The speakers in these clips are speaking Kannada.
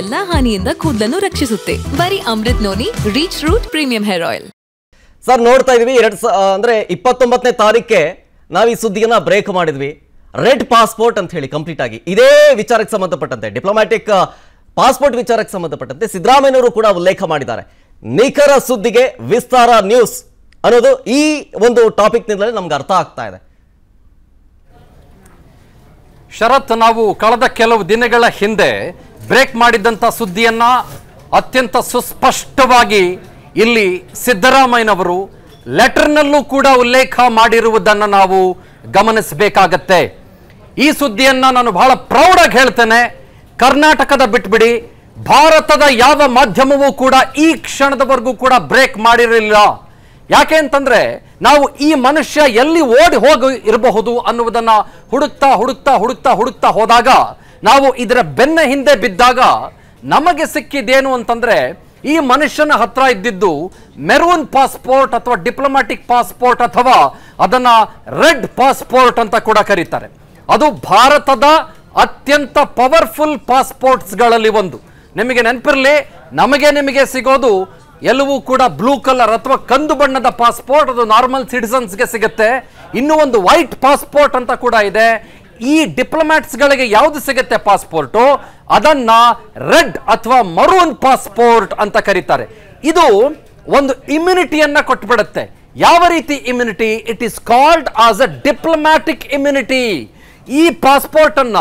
ಎಲ್ಲ ಹಾನಿಯಿಂದ ಕೂದಲನ್ನು ರಕ್ಷಿಸುತ್ತೆ ಬರೀ Amrut noni reach root premium hair oil sir ನೋಡ್ತಾ ಇದೀವಿ ಎರಡ್ ಅಂದ್ರೆ ಇಪ್ಪತ್ತೊಂಬತ್ತನೇ ತಾರೀಕೆ ನಾವು ಈ ಸುದ್ದಿಯನ್ನ ಬ್ರೇಕ್ ಮಾಡಿದ್ವಿ ರೆಡ್ ಪಾಸ್ಪೋರ್ಟ್ ಅಂತ ಹೇಳಿ ಕಂಪ್ಲೀಟ್ ಆಗಿ ಇದೇ ವಿಚಾರಕ್ಕೆ ಸಂಬಂಧಪಟ್ಟಂತೆ ಡಿಪ್ಲೊಮ್ಯಾಟಿಕ್ ಪಾಸ್ಪೋರ್ಟ್ ವಿಚಾರಕ್ಕೆ ಸಂಬಂಧಪಟ್ಟಂತೆ ಸಿದ್ದರಾಮಯ್ಯವರು ಕೂಡ ಉಲ್ಲೇಖ ಮಾಡಿದ್ದಾರೆ ನಿಖರ ಸುದ್ದಿಗೆ ವಿಸ್ತಾರ ನ್ಯೂಸ್ ಅನ್ನೋದು ಈ ಒಂದು ಟಾಪಿಕ್ ಟಾಪಿಕ್ನಿಂದಲೇ ನಮ್ಗೆ ಅರ್ಥ ಆಗ್ತಾ ಇದೆ ಶರತ್ ನಾವು ಕಳೆದ ಕೆಲವು ದಿನಗಳ ಹಿಂದೆ ಬ್ರೇಕ್ ಮಾಡಿದ್ದಂಥ ಸುದ್ದಿಯನ್ನು ಅತ್ಯಂತ ಸುಸ್ಪಷ್ಟವಾಗಿ ಇಲ್ಲಿ ಸಿದ್ದರಾಮಯ್ಯನವರು ಲೆಟರ್ನಲ್ಲೂ ಕೂಡ ಉಲ್ಲೇಖ ಮಾಡಿರುವುದನ್ನು ನಾವು ಗಮನಿಸಬೇಕಾಗತ್ತೆ ಈ ಸುದ್ದಿಯನ್ನು ನಾನು ಬಹಳ ಪ್ರೌಢಾಗಿ ಹೇಳ್ತೇನೆ ಕರ್ನಾಟಕದ ಬಿಟ್ಬಿಡಿ ಭಾರತದ ಯಾವ ಮಾಧ್ಯಮವೂ ಕೂಡ ಈ ಕ್ಷಣದವರೆಗೂ ಕೂಡ ಬ್ರೇಕ್ ಮಾಡಿರಲಿಲ್ಲ ಯಾಕೆ ಅಂತಂದರೆ ನಾವು ಈ ಮನುಷ್ಯ ಎಲ್ಲಿ ಓಡಿ ಹೋಗಿ ಇರಬಹುದು ಅನ್ನುವುದನ್ನು ಹುಡುಕ್ತಾ ಹುಡುಕ್ತಾ ಹುಡುಕ್ತಾ ಹುಡುಕ್ತಾ ಹೋದಾಗ ನಾವು ಇದರ ಬೆನ್ನ ಹಿಂದೆ ಬಿದ್ದಾಗ ನಮಗೆ ಸಿಕ್ಕಿದೇನು ಅಂತಂದರೆ ಈ ಮನುಷ್ಯನ ಹತ್ರ ಇದ್ದಿದ್ದು ಮೆರೂನ್ ಪಾಸ್ಪೋರ್ಟ್ ಅಥವಾ ಡಿಪ್ಲೊಮ್ಯಾಟಿಕ್ ಪಾಸ್ಪೋರ್ಟ್ ಅಥವಾ ಅದನ್ನು ರೆಡ್ ಪಾಸ್ಪೋರ್ಟ್ ಅಂತ ಕೂಡ ಕರೀತಾರೆ ಅದು ಭಾರತದ ಅತ್ಯಂತ ಪವರ್ಫುಲ್ ಪಾಸ್ಪೋರ್ಟ್ಸ್ಗಳಲ್ಲಿ ಒಂದು ನಿಮಗೆ ನೆನಪಿರಲಿ ನಮಗೆ ನಿಮಗೆ ಸಿಗೋದು ಎಲ್ಲವೂ ಕೂಡ ಬ್ಲೂ ಕಲರ್ ಅಥವಾ ಕಂದು ಬಣ್ಣದ ಪಾಸ್ಪೋರ್ಟ್ ಅದು ನಾರ್ಮಲ್ ಸಿಟಿಸನ್ಸ್ಗೆ ಸಿಗುತ್ತೆ ಇನ್ನೂ ಒಂದು ವೈಟ್ ಪಾಸ್ಪೋರ್ಟ್ ಅಂತ ಕೂಡ ಇದೆ ಈ ಡಿಪ್ಲೊಮ್ಯಾಟ್ಸ್ಗಳಿಗೆ ಯಾವುದು ಸಿಗುತ್ತೆ ಪಾಸ್ಪೋರ್ಟು ಅದನ್ನ ರೆಡ್ ಅಥವಾ ಮರೂನ್ ಪಾಸ್ಪೋರ್ಟ್ ಅಂತ ಕರೀತಾರೆ ಇದು ಒಂದು ಇಮ್ಯುನಿಟಿಯನ್ನು ಕೊಟ್ಬಿಡುತ್ತೆ ಯಾವ ರೀತಿ immunity it is called as a diplomatic immunity ಈ ಪಾಸ್ಪೋರ್ಟ್ ಅನ್ನ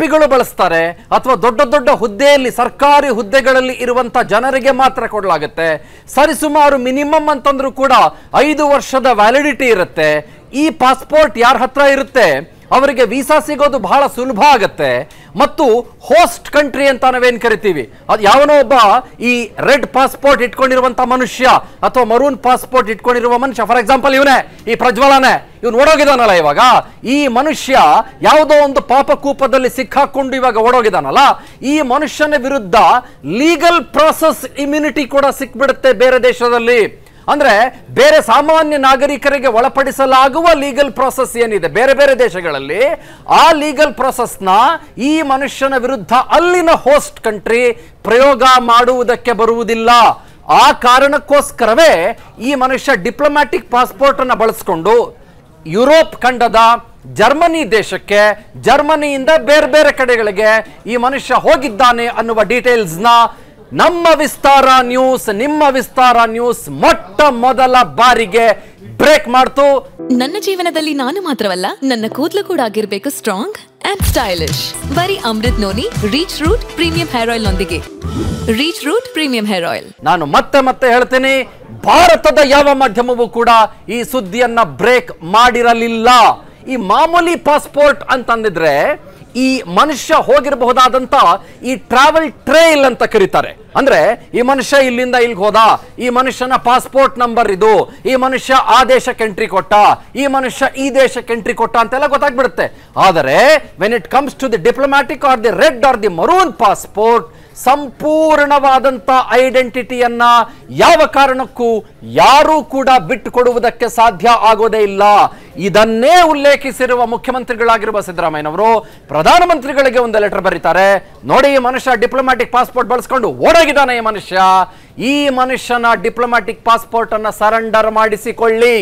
ಪಿಗಳು ಬಳಸ್ತಾರೆ ಅಥವಾ ದೊಡ್ಡ ದೊಡ್ಡ ಹುದ್ದೆಯಲ್ಲಿ ಸರ್ಕಾರಿ ಹುದ್ದೆಗಳಲ್ಲಿ ಇರುವಂತ ಜನರಿಗೆ ಮಾತ್ರ ಕೊಡಲಾಗುತ್ತೆ ಸರಿಸುಮಾರು ಮಿನಿಮಮ್ ಅಂತಂದ್ರೂ ಕೂಡ ಐದು ವರ್ಷದ ವ್ಯಾಲಿಡಿಟಿ ಇರುತ್ತೆ ಈ ಪಾಸ್ಪೋರ್ಟ್ ಯಾರ ಹತ್ರ ಇರುತ್ತೆ ಅವರಿಗೆ ವೀಸಾ ಸಿಗೋದು ಬಹಳ ಸುಲಭ ಆಗತ್ತೆ ಮತ್ತು ಹೋಸ್ಟ್ ಕಂಟ್ರಿ ಅಂತ ನಾವೇನು ಕರಿತೀವಿ ಅದು ಯಾವನೋ ಒಬ್ಬ ಈ ರೆಡ್ ಪಾಸ್ಪೋರ್ಟ್ ಇಟ್ಕೊಂಡಿರುವಂಥ ಮನುಷ್ಯ ಅಥವಾ ಮರೂನ್ ಪಾಸ್ಪೋರ್ಟ್ ಇಟ್ಕೊಂಡಿರುವ ಮನುಷ್ಯ ಫಾರ್ ಎಕ್ಸಾಂಪಲ್ ಇವನೇ ಈ ಪ್ರಜ್ವಲನೇ ಇವ್ನು ಓಡೋಗಿದಾನಲ್ಲ ಇವಾಗ ಈ ಮನುಷ್ಯ ಯಾವುದೋ ಒಂದು ಪಾಪಕೂಪದಲ್ಲಿ ಸಿಕ್ಕಾಕೊಂಡು ಇವಾಗ ಓಡೋಗಿದಾನಲ್ಲ ಈ ಮನುಷ್ಯನ ವಿರುದ್ಧ ಲೀಗಲ್ ಪ್ರಾಸೆಸ್ ಇಮ್ಯುನಿಟಿ ಕೂಡ ಸಿಕ್ಬಿಡುತ್ತೆ ಬೇರೆ ದೇಶದಲ್ಲಿ ಅಂದ್ರೆ ಬೇರೆ ಸಾಮಾನ್ಯ ನಾಗರಿಕರಿಗೆ ಒಳಪಡಿಸಲಾಗುವ ಲೀಗಲ್ ಪ್ರೊಸೆಸ್ ಏನಿದೆ ಬೇರೆ ಬೇರೆ ದೇಶಗಳಲ್ಲಿ ಆ ಲೀಗಲ್ ಪ್ರೊಸೆಸ್ನ ಈ ಮನುಷ್ಯನ ವಿರುದ್ಧ ಅಲ್ಲಿನ ಹೋಸ್ಟ್ ಕಂಟ್ರಿ ಪ್ರಯೋಗ ಮಾಡುವುದಕ್ಕೆ ಬರುವುದಿಲ್ಲ ಆ ಕಾರಣಕ್ಕೋಸ್ಕರವೇ ಈ ಮನುಷ್ಯ ಡಿಪ್ಲೊಮ್ಯಾಟಿಕ್ ಪಾಸ್ಪೋರ್ಟ್ ಅನ್ನು ಬಳಸಿಕೊಂಡು ಯುರೋಪ್ ಖಂಡದ ಜರ್ಮನಿ ದೇಶಕ್ಕೆ ಜರ್ಮನಿಯಿಂದ ಬೇರೆ ಬೇರೆ ಕಡೆಗಳಿಗೆ ಈ ಮನುಷ್ಯ ಹೋಗಿದ್ದಾನೆ ಅನ್ನುವ ಡೀಟೇಲ್ಸ್ನ ನಮ್ಮ ವಿಸ್ತಾರ ನ್ಯೂಸ್ ನಿಮ್ಮ ವಿಸ್ತಾರ ನ್ಯೂಸ್ ಮೊಟ್ಟ ಮೊದಲ ಬಾರಿಗೆ ಬ್ರೇಕ್ ಮಾಡ್ತು ನನ್ನ ಜೀವನದಲ್ಲಿ ನಾನು ಮಾತ್ರವಲ್ಲ ನನ್ನ ಕೂದಲು ಕೂಡ ಆಗಿರ್ಬೇಕು ಸ್ಟ್ರಾಂಗ್ ಅಂಡ್ ಸ್ಟೈಲಿಶ್ ಬರೀ Amrut noni reach root premium hair oil ನೊಂದಿಗೆ reach root premium hair oil ನಾನು ಮತ್ತೆ ಮತ್ತೆ ಹೇಳ್ತೀನಿ ಭಾರತದ ಯಾವ ಮಾಧ್ಯಮವೂ ಕೂಡ ಈ ಸುದ್ದಿಯನ್ನ ಬ್ರೇಕ್ ಮಾಡಿರಲಿಲ್ಲ ಈ ಮಾಮೂಲಿ ಪಾಸ್ಪೋರ್ಟ್ ಅಂತಂದಿದ್ರೆ ಈ ಮನುಷ್ಯ ಹೋಗಿರಬಹುದಾದಂಥ ಈ ಟ್ರಾವೆಲ್ ಟ್ರೇಲ್ ಅಂತ ಕರೀತಾರೆ ಅಂದ್ರೆ ಈ ಮನುಷ್ಯ ಇಲ್ಲಿಂದ ಇಲ್ಲಿಗೆ ಹೋದ ಈ ಮನುಷ್ಯನ ಪಾಸ್ಪೋರ್ಟ್ ನಂಬರ್ ಇದು ಈ ಮನುಷ್ಯ ಆ ದೇಶಕ್ಕೆ ಎಂಟ್ರಿ ಕೊಟ್ಟ ಈ ಮನುಷ್ಯ ಈ ದೇಶಕ್ಕೆ ಎಂಟ್ರಿ ಕೊಟ್ಟ ಅಂತೆಲ್ಲ ಗೊತ್ತಾಗ್ಬಿಡುತ್ತೆ ಆದರೆ when it comes to the diplomatic or the red or the maroon passport ಸಂಪೂರ್ಣವಾದಂಥ ಐಡೆಂಟಿಟಿಯನ್ನ ಯಾವ ಕಾರಣಕ್ಕೂ ಯಾರೂ ಕೂಡ ಬಿಟ್ಟುಕೊಡುವುದಕ್ಕೆ ಸಾಧ್ಯ ಆಗೋದೇ ಇಲ್ಲ ಇದನ್ನೇ ಉಲ್ಲೇಖಿಸಿರುವ ಮುಖ್ಯಮಂತ್ರಿಗಳಾಗಿರುವ ಸಿದ್ದರಾಮಯ್ಯನವರು ಪ್ರಧಾನಮಂತ್ರಿಗಳಿಗೆ ಒಂದು ಲೆಟರ್ ಬರೀತಾರೆ ನೋಡಿ ಈ ಮನುಷ್ಯ ಡಿಪ್ಲೊಮ್ಯಾಟಿಕ್ ಪಾಸ್ಪೋರ್ಟ್ ಬಳಸ್ಕೊಂಡು ಓಡಾಗಿದ್ದಾನೆ ಈ ಮನುಷ್ಯ ಈ ಮನುಷ್ಯನ ಡಿಪ್ಲೊಮ್ಯಾಟಿಕ್ ಪಾಸ್ಪೋರ್ಟ್ ಅನ್ನು ಸರೆಂಡರ್ ಮಾಡಿಸಿಕೊಳ್ಳಿ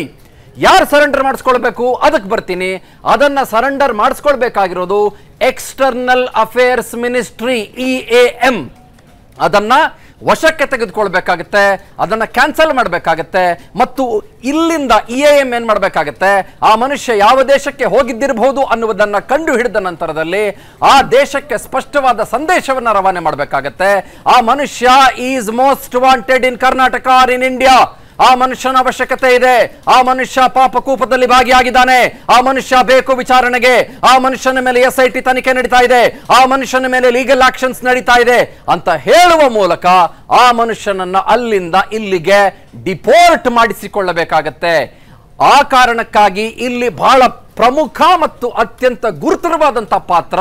ಯಾರು ಸರೆಂಡರ್ ಮಾಡಿಸ್ಕೊಳ್ಬೇಕು ಅದಕ್ಕೆ ಬರ್ತೀನಿ ಅದನ್ನ ಸರೆಂಡರ್ ಮಾಡಿಸ್ಕೊಳ್ಬೇಕಾಗಿರೋದು external affairs ministry E A M ಅದನ್ನ ವಶಕ್ಕೆ ತೆಗೆದುಕೊಳ್ಬೇಕಾಗತ್ತೆ ಅದನ್ನು ಕ್ಯಾನ್ಸಲ್ ಮಾಡಬೇಕಾಗತ್ತೆ ಮತ್ತು ಇಲ್ಲಿಂದ ಇ e ಎ ಎಂ ಏನು ಮಾಡಬೇಕಾಗತ್ತೆ ಆ ಮನುಷ್ಯ ಯಾವ ದೇಶಕ್ಕೆ ಹೋಗಿದ್ದಿರಬಹುದು ಅನ್ನುವುದನ್ನು ಕಂಡು ಹಿಡಿದ ನಂತರದಲ್ಲಿ ಆ ದೇಶಕ್ಕೆ ಸ್ಪಷ್ಟವಾದ ಸಂದೇಶವನ್ನು ರವಾನೆ ಮಾಡಬೇಕಾಗತ್ತೆ ಆ ಮನುಷ್ಯ is most wanted in Karnataka or in India ಆ ಮನುಷ್ಯನ ಅವಶ್ಯಕತೆ ಇದೆ ಆ ಮನುಷ್ಯ ಪಾಪಕೂಪದಲ್ಲಿ ಭಾಗಿಯಾಗಿದ್ದಾನೆ ಆ ಮನುಷ್ಯ ಬೇಕು ವಿಚಾರಣೆಗೆ ಆ ಮನುಷ್ಯನ ಮೇಲೆ ಎಸ್ ಐ ಟಿ ತನಿಖೆ ನಡೀತಾ ಇದೆ ಆ ಮನುಷ್ಯನ ಮೇಲೆ ಲೀಗಲ್ ಆಕ್ಷನ್ಸ್ ನಡೀತಾ ಇದೆ ಅಂತ ಹೇಳುವ ಮೂಲಕ ಆ ಮನುಷ್ಯನನ್ನ ಅಲ್ಲಿಂದ ಇಲ್ಲಿಗೆ ಡಿಪೋರ್ಟ್ ಮಾಡಿಸಿಕೊಳ್ಳಬೇಕಾಗತ್ತೆ ಆ ಕಾರಣಕ್ಕಾಗಿ ಇಲ್ಲಿ ಬಹಳ ಪ್ರಮುಖ ಮತ್ತು ಅತ್ಯಂತ ಗುರುತರವಾದಂತಹ ಪಾತ್ರ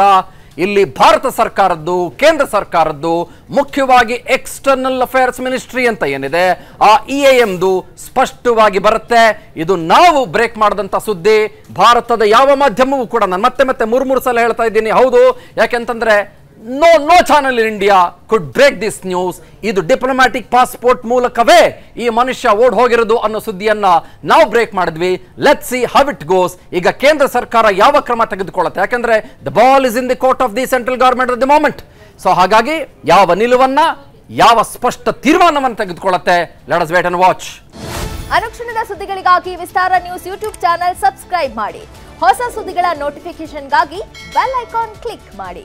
ಇಲ್ಲಿ ಭಾರತ ಸರ್ಕಾರದ್ದು ಕೇಂದ್ರ ಸರ್ಕಾರದ್ದು ಮುಖ್ಯವಾಗಿ ಎಕ್ಸ್ಟರ್ನಲ್ ಅಫೇರ್ಸ್ ಮಿನಿಸ್ಟ್ರಿ ಅಂತ ಏನಿದೆ ಆ ಇ e ಎಂದು ಸ್ಪಷ್ಟವಾಗಿ ಬರುತ್ತೆ ಇದು ನಾವು ಬ್ರೇಕ್ ಮಾಡಿದಂಥ ಸುದ್ದಿ ಭಾರತದ ಯಾವ ಮಾಧ್ಯಮವೂ ಕೂಡ ನಾನು ಮತ್ತೆ ಮತ್ತೆ ಮೂರು ಮೂರು ಸಲ ಹೇಳ್ತಾ ಇದ್ದೀನಿ ಹೌದು ಯಾಕೆಂತಂದ್ರೆ no no channel in India could break this news ಇದು ಡಿಪ್ಲೊಮ್ಯಾಟಿಕ್ ಪಾಸ್ಪೋರ್ಟ್ ಮೂಲಕವೇ ಈ ಮನುಷ್ಯ ಓಡ್ ಹೋಗಿರೋದು ಅನ್ನೋ ಸುದ್ದಿಯನ್ನ ನಾವು ಬ್ರೇಕ್ ಮಾಡಿದ್ವಿ let see how it goes ಈಗ ಕೇಂದ್ರ ಸರ್ಕಾರ ಯಾವ ಕ್ರಮ ತೆಗೆದುಕೊಳ್ಳುತ್ತೆ ಯಾಕಂದ್ರೆ the ball is in the court of the central government of the moment so ಹಾಗಾಗಿ ಯಾವ ನಿಲುವನ್ನ ಯಾವ ಸ್ಪಷ್ಟ ತೀರ್ಮಾನವನ್ನು ತೆಗೆದುಕೊಳ್ಳುತ್ತೆ let us wait and watch ಅನುಕ್ಷಣದ ಸುದ್ದಿಗಳಿಗಾಗಿ Vistara news YouTube channel subscribe ಮಾಡಿ ಹೊಸ ಸುದ್ದಿಗಳ ನೋಟಿಫಿಕೇಶನ್ಗಾಗಿ ಬೆಲ್ ಐಕಾನ್ ಕ್ಲಿಕ್ ಮಾಡಿ